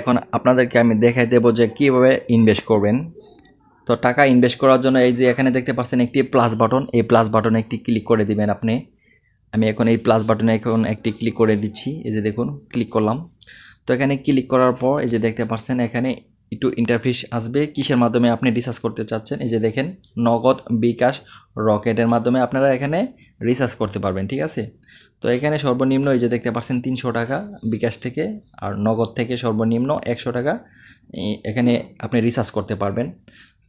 এখন আপনাদেরকে আমি দেখাই দেবো যে কীভাবে ইনভেস্ট করবেন তো টাকা ইনভেস্ট করার জন্য এই যে এখানে দেখতে পাচ্ছেন একটি প্লাস বাটন এই প্লাস বাটনে একটি ক্লিক করে দিবেন আপনি আমি এখন এই প্লাস বাটনে এখন একটি ক্লিক করে দিচ্ছি এই যে দেখুন ক্লিক করলাম তো এখানে ক্লিক করার পর এই যে দেখতে পাচ্ছেন এখানে একটু ইন্টারফিস আসবে কিসের মাধ্যমে আপনি রিসার্চ করতে চাচ্ছেন এই যে দেখেন নগদ বিকাশ রকেটের মাধ্যমে আপনারা এখানে রিচার্জ করতে পারবেন ঠিক আছে তো এখানে সর্বনিম্ন এই যে দেখতে পাচ্ছেন তিনশো টাকা বিকাশ থেকে আর নগদ থেকে সর্বনিম্ন একশো টাকা এখানে আপনি রিচার্জ করতে পারবেন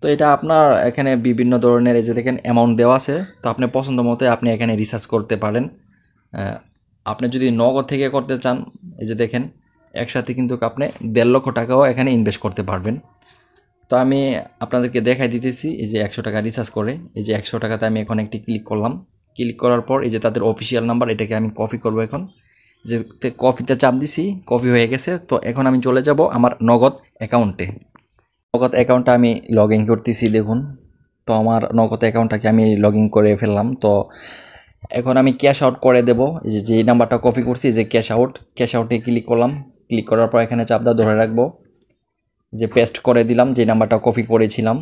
তো এটা আপনার এখানে বিভিন্ন ধরনের এই যে দেখেন অ্যামাউন্ট দেওয়া আছে তো আপনি পছন্দ মতো আপনি এখানে রিচার্জ করতে পারেন আপনি যদি নগদ থেকে করতে চান এই যে দেখেন একসাথে কিন্তু আপনি দেড় লক্ষ টাকাও এখানে ইনভেস্ট করতে পারবেন তো আমি আপনাদেরকে দেখাই দিতেছি এই যে একশো টাকা রিচার্জ করে এই যে একশো টাকাতে আমি এখন একটি ক্লিক করলাম ক্লিক করার পর এই যে তাদের অফিসিয়াল নাম্বার এটাকে আমি কপি করব এখন যে কপিতে চাপ দিছি কপি হয়ে গেছে তো এখন আমি চলে যাব আমার নগদ অ্যাকাউন্টে নগদ অ্যাকাউন্টে আমি লগ ইন করতেছি দেখুন তো আমার নগদ অ্যাকাউন্টটাকে আমি লগ ইন করে ফেললাম তো এখন আমি ক্যাশ আউট করে দেব যে যেই নাম্বারটা কপি করছি যে ক্যাশ আউট ক্যাশ আউটে ক্লিক করলাম ক্লিক করার পর এখানে চাপ ধরে রাখবো যে পেস্ট করে দিলাম যে নাম্বারটা কপি করেছিলাম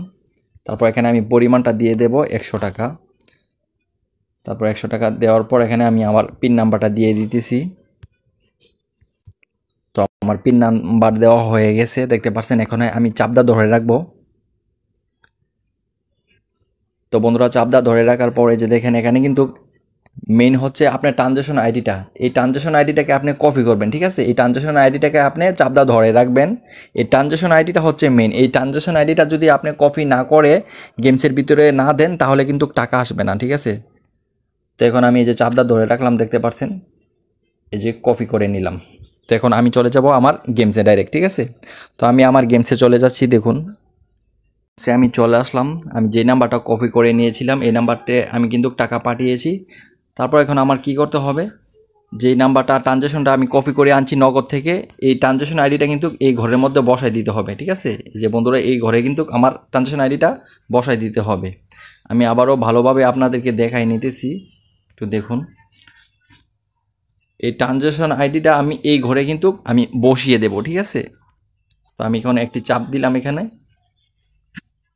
তারপর এখানে আমি পরিমাণটা দিয়ে দেব একশো টাকা তারপর একশো টাকা দেওয়ার পর এখানে আমি আমার পিন নাম্বারটা দিয়ে দিতেছি তো আমার পিন নাম্বার দেওয়া হয়ে গেছে দেখতে পাচ্ছেন এখন আমি চাপদা ধরে রাখব তো বন্ধুরা চাপদা ধরে রাখার পরে যে দেখেন এখানে কিন্তু মেইন হচ্ছে আপনার ট্রানজ্যাকশন আইডিটা এই ট্রানজ্যাকশন আইডিটাকে আপনি কপি করবেন ঠিক আছে এই ট্রানজ্যাকশন আইডিটাকে আপনি চাপদা ধরে রাখবেন এই ট্রানজ্যাকশন আইডিটা হচ্ছে মেন এই ট্রানজ্যাকশন আইডিটা যদি আপনি কপি না করে গেমসের ভিতরে না দেন তাহলে কিন্তু টাকা আসবে না ঠিক আছে তো এখন আমি এই যে চাপদা ধরে রাখলাম দেখতে পাচ্ছেন এই যে কপি করে নিলাম তো এখন আমি চলে যাব আমার গেমসে ডাইরেক্ট ঠিক আছে তো আমি আমার গেমসে চলে যাচ্ছি দেখুন সে আমি চলে আসলাম আমি যে নাম্বারটা কপি করে নিয়েছিলাম এই নাম্বারটা আমি কিন্তু টাকা পাঠিয়েছি তারপর এখন আমার কি করতে হবে যেই নাম্বারটা ট্রানজ্যাকশনটা আমি কপি করে আনছি নগদ থেকে এই ট্রানজ্যাকশন আইডিটা কিন্তু এই ঘরের মধ্যে বসাই দিতে হবে ঠিক আছে যে বন্ধুরা এই ঘরে কিন্তু আমার ট্রানজ্যাকশন আইডিটা বসাই দিতে হবে আমি আবারও ভালোভাবে আপনাদেরকে দেখাই নিতেছি একটু দেখুন এই ট্রানজ্যাকশন আইডিটা আমি এই ঘরে কিন্তু আমি বসিয়ে দেব ঠিক আছে তো আমি এখন একটি চাপ দিলাম এখানে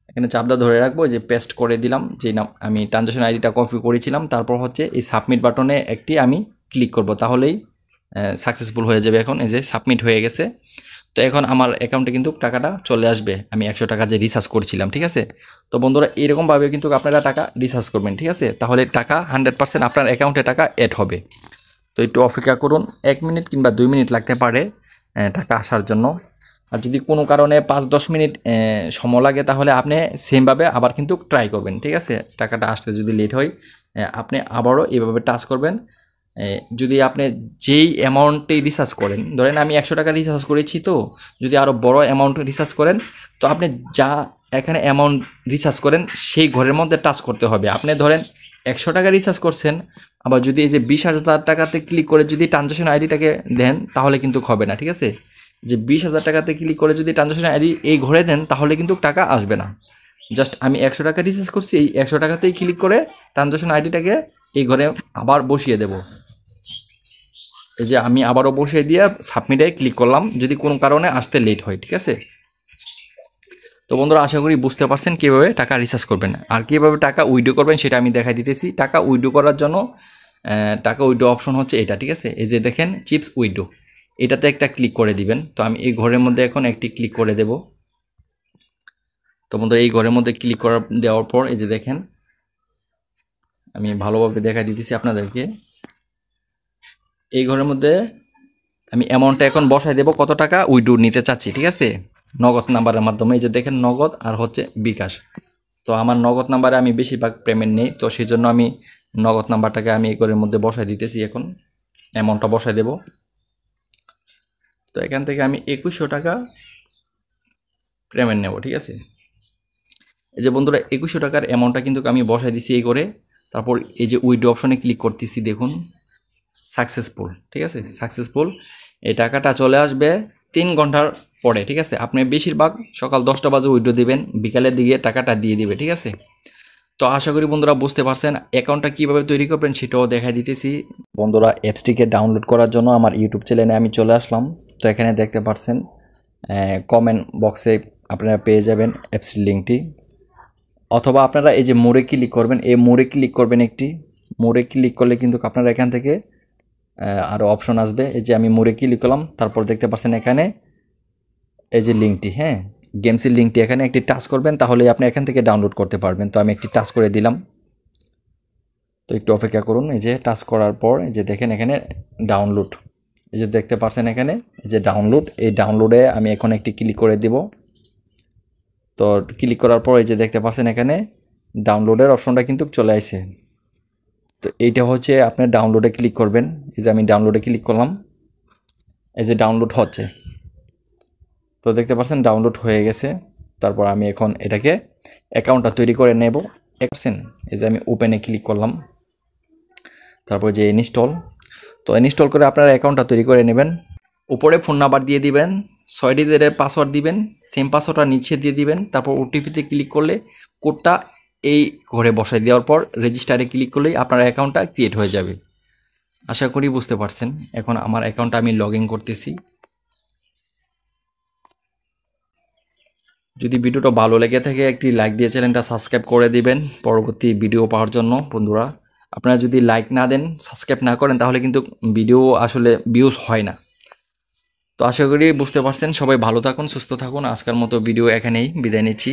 এখানে চাপটা ধরে রাখবো যে পেস্ট করে দিলাম যে নাম আমি ট্রানজ্যাকশন আইডিটা কপি করেছিলাম তারপর হচ্ছে এই সাবমিট বাটনে একটি আমি ক্লিক করব তাহলেই সাকসেসফুল হয়ে যাবে এখন এই যে সাবমিট হয়ে গেছে তো এখন আমার অ্যাকাউন্টে কিন্তু টাকাটা চলে আসবে আমি একশো টাকা যে রিচার্জ করছিলাম ঠিক আছে তো বন্ধুরা এরকমভাবে কিন্তু আপনারা টাকা রিচার্জ করবেন ঠিক আছে তাহলে টাকা হান্ড্রেড পার্সেন্ট আপনার অ্যাকাউন্টে টাকা অ্যাড হবে তো একটু অপেক্ষা করুন এক মিনিট কিংবা দুই মিনিট লাগতে পারে টাকা আসার জন্য আর যদি কোনো কারণে পাঁচ দশ মিনিট সময় লাগে তাহলে আপনি সেমভাবে আবার কিন্তু ট্রাই করবেন ঠিক আছে টাকাটা আসতে যদি লেট হয় আপনি আবারও এভাবে টাচ করবেন যদি আপনি যেই অ্যামাউন্টে রিসার্চ করেন ধরেন আমি একশো টাকা রিসার্চ করেছি তো যদি আরও বড় অ্যামাউন্ট রিসার্চ করেন তো আপনি যা এখানে অ্যামাউন্ট রিসার্চ করেন সেই ঘরের মধ্যে টাচ করতে হবে আপনি ধরেন একশো টাকা রিচার্জ করছেন আবার যদি এই যে বিশ হাজার টাকাতে ক্লিক করে যদি ট্রানজাকশন আইডিটাকে দেন তাহলে কিন্তু হবে না ঠিক আছে যে বিশ হাজার টাকাতে ক্লিক করে যদি ট্রানজাকশন আইডি এই ঘরে দেন তাহলে কিন্তু টাকা আসবে না জাস্ট আমি একশো টাকা রিচার্জ করছি এই একশো টাকাতেই ক্লিক করে ট্রানজাকশন আইডিটাকে এই ঘরে আবার বসিয়ে দেবো এই যে আমি আবারও বসে দিয়ে সাবমিটে ক্লিক করলাম যদি কোনো কারণে আসতে লেট হয় ঠিক আছে তো বন্ধুরা আশা করি বুঝতে পারছেন কীভাবে টাকা রিচার্জ করবেন আর কীভাবে টাকা উইডো করবেন সেটা আমি দেখাই দিতেছি টাকা উইডো করার জন্য টাকা উইডো অপশন হচ্ছে এটা ঠিক আছে এই যে দেখেন চিপস উইডো এটাতে একটা ক্লিক করে দিবেন তো আমি এই ঘরের মধ্যে এখন একটি ক্লিক করে দেব তো বন্ধুরা এই ঘরের মধ্যে ক্লিক করা দেওয়ার পর এই যে দেখেন আমি ভালোভাবে দেখা দিতেছি আপনাদেরকে এই ঘরের মধ্যে আমি অ্যামাউন্টটা এখন বসাই দেবো কত টাকা উইডু নিতে চাচ্ছি ঠিক আছে নগদ নাম্বারের মাধ্যমে এই যে দেখেন নগদ আর হচ্ছে বিকাশ তো আমার নগদ নাম্বারে আমি বেশিরভাগ পেমেন্ট নেই তো সেই জন্য আমি নগদ নাম্বারটাকে আমি এই ঘরের মধ্যে বসাই দিতেছি এখন অ্যামাউন্টটা বসাই দেব তো এখান থেকে আমি একুশশো টাকা পেমেন্ট নেব ঠিক আছে এই যে বন্ধুরা একুশশো টাকার অ্যামাউন্টটা কিন্তু আমি বসাই দিছি এই করে তারপর এই যে উইডো অপশনে ক্লিক করতেছি দেখুন সাকসেসফুল ঠিক আছে সাকসেসফুল এই টাকাটা চলে আসবে তিন ঘন্টার পরে ঠিক আছে আপনি বেশিরভাগ সকাল দশটা বাজে উইড্রো দিবেন বিকালের দিকে টাকাটা দিয়ে দিবে ঠিক আছে তো আশা করি বন্ধুরা বুঝতে পারছেন অ্যাকাউন্টটা কীভাবে তৈরি করবেন সেটাও দেখা দিতেছি বন্ধুরা অ্যাপসটিকে ডাউনলোড করার জন্য আমার ইউটিউব চ্যানেলে আমি চলে আসলাম তো এখানে দেখতে পাচ্ছেন কমেন্ট বক্সে আপনারা পেয়ে যাবেন অ্যাপসটির লিঙ্কটি অথবা আপনারা এই যে মোড়ে ক্লিক করবেন এই মোড়ে ক্লিক করবেন একটি মোড়ে ক্লিক করলে কিন্তু আপনারা এখান থেকে আরও অপশন আসবে এই যে আমি মোড়ে ক্লিক করলাম তারপর দেখতে পাচ্ছেন এখানে এই যে লিঙ্কটি হ্যাঁ গেমসের লিঙ্কটি এখানে একটি টাচ করবেন তাহলে আপনি এখান থেকে ডাউনলোড করতে পারবেন তো আমি একটি টাচ করে দিলাম তো একটু অপেক্ষা করুন এই যে টাচ করার পর এই যে দেখেন এখানে ডাউনলোড এই যে দেখতে পাচ্ছেন এখানে এই যে ডাউনলোড এই ডাউনলোডে আমি এখন একটি ক্লিক করে দিব তো ক্লিক করার পর এই যে দেখতে পাচ্ছেন এখানে ডাউনলোডের অপশনটা কিন্তু চলে আসে তো এইটা হচ্ছে আপনার ডাউনলোডে ক্লিক করবেন এই যে আমি ডাউনলোডে ক্লিক করলাম এই যে ডাউনলোড হচ্ছে তো দেখতে পাচ্ছেন ডাউনলোড হয়ে গেছে তারপর আমি এখন এটাকে অ্যাকাউন্টটা তৈরি করে নেব পারছেন এই যে আমি ওপেনে ক্লিক করলাম তারপর যে ইনস্টল তো ইনস্টল করে আপনার অ্যাকাউন্টটা তৈরি করে নেবেন উপরে ফোন নাম্বার দিয়ে দিবেন ছয় ডিজিটের পাসওয়ার্ড দিবেন সেম পাসওয়ার্ডটা নিচে দিয়ে দিবেন তারপর ওটিপিতে ক্লিক করলে কোডটা এই ঘরে বসাই দেওয়ার পর রেজিস্টারে ক্লিক করলেই আপনার অ্যাকাউন্টটা ক্রিয়েট হয়ে যাবে আশা করি বুঝতে পারছেন এখন আমার অ্যাকাউন্টটা আমি লগ ইন করতেছি যদি ভিডিওটা ভালো লেগে থাকে একটি লাইক দিয়ে চ্যানেলটা সাবস্ক্রাইব করে দিবেন পরবর্তী ভিডিও পাওয়ার জন্য বন্ধুরা আপনারা যদি লাইক না দেন সাবস্ক্রাইব না করেন তাহলে কিন্তু ভিডিও আসলে ভিউজ হয় না তো আশা করি বুঝতে পারছেন সবাই ভালো থাকুন সুস্থ থাকুন আজকের মতো ভিডিও এখানেই বিদায় নিচ্ছি